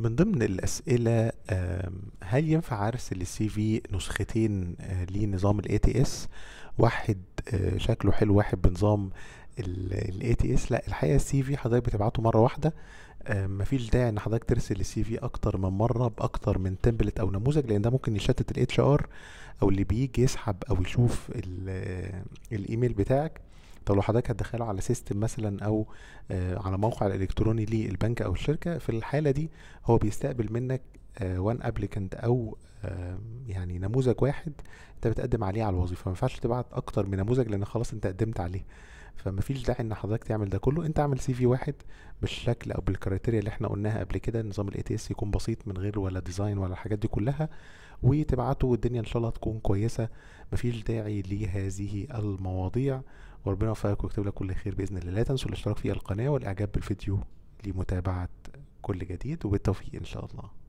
من ضمن الأسئلة هل ينفع أرسل السي في نسختين آه، لنظام الاي تي اس واحد آه، شكله حلو واحد بنظام الاي تي اس لا الحقيقة السي في حضرتك بتبعته مرة واحدة مفيش داعي ان حضرتك ترسل السي في اكتر من مره باكتر من تمبلت او نموذج لان ده ممكن يشتت الاتش ار او اللي بيجي يسحب او يشوف آه، الايميل بتاعك طب لو حضرتك هتدخله على سيستم مثلا او آه، على موقع الالكتروني للبنك او الشركه في الحاله دي هو بيستقبل منك وان آه، ابليكنت او آه، يعني نموذج واحد انت بتقدم عليه على الوظيفه ما ينفعش تبعت اكتر من نموذج لان خلاص انت قدمت عليه فمفيش داعي ان حضرتك تعمل ده كله انت اعمل سي في واحد بالشكل او بالكريتيريا اللي احنا قلناها قبل كده نظام الاي تي اس يكون بسيط من غير ولا ديزاين ولا الحاجات دي كلها وتبعته والدنيا ان شاء الله تكون كويسه مفيش داعي لهذه المواضيع وربنا يوفقك ويكتب لك كل خير باذن الله لا تنسوا الاشتراك في القناه والاعجاب بالفيديو لمتابعه كل جديد وبالتوفيق ان شاء الله